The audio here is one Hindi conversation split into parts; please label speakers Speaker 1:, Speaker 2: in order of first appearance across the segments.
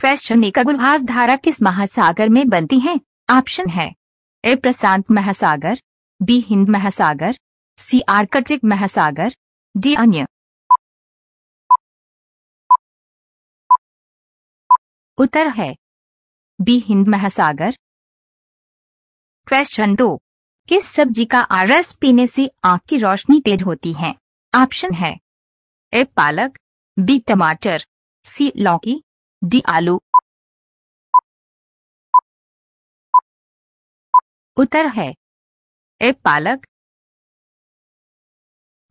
Speaker 1: क्वेश्चन एक अगुलहास धारा किस महासागर में बनती है ऑप्शन है ए प्रशांत महासागर बी हिंद महासागर सी आर्कटिक महासागर डी अन्य उत्तर है बी हिंद महासागर क्वेश्चन दो किस सब्जी का रस पीने से आंख की रोशनी तेज होती है ऑप्शन है ए पालक बी टमाटर सी लौकी आलू उत्तर है ए पालक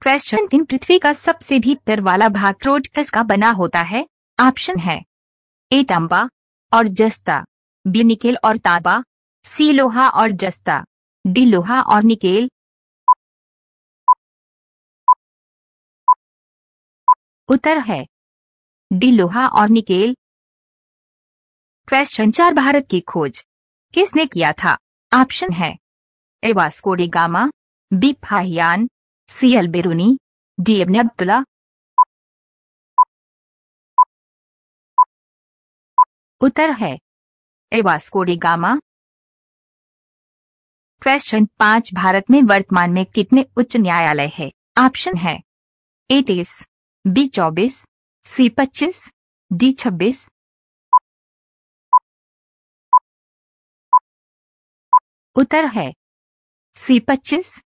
Speaker 1: क्वेश्चन तीन पृथ्वी का सबसे भीतर वाला भाग रोड किसका बना होता है ऑप्शन है ए तांबा और जस्ता बी निकेल और तांबा सी लोहा और जस्ता
Speaker 2: डी लोहा और निकेल उत्तर है डी लोहा और निकेल
Speaker 1: क्वेश्चन चार भारत की खोज किसने किया था ऑप्शन है A Vasco da B Fahien C Al Biruni D Ibn Abdullah उत्तर है ए वास्कोडी क्वेश्चन पांच भारत में वर्तमान में कितने उच्च न्यायालय है ऑप्शन है ए तेईस बी चौबीस सी पच्चीस डी छब्बीस
Speaker 2: उत्तर है सी पच्चीस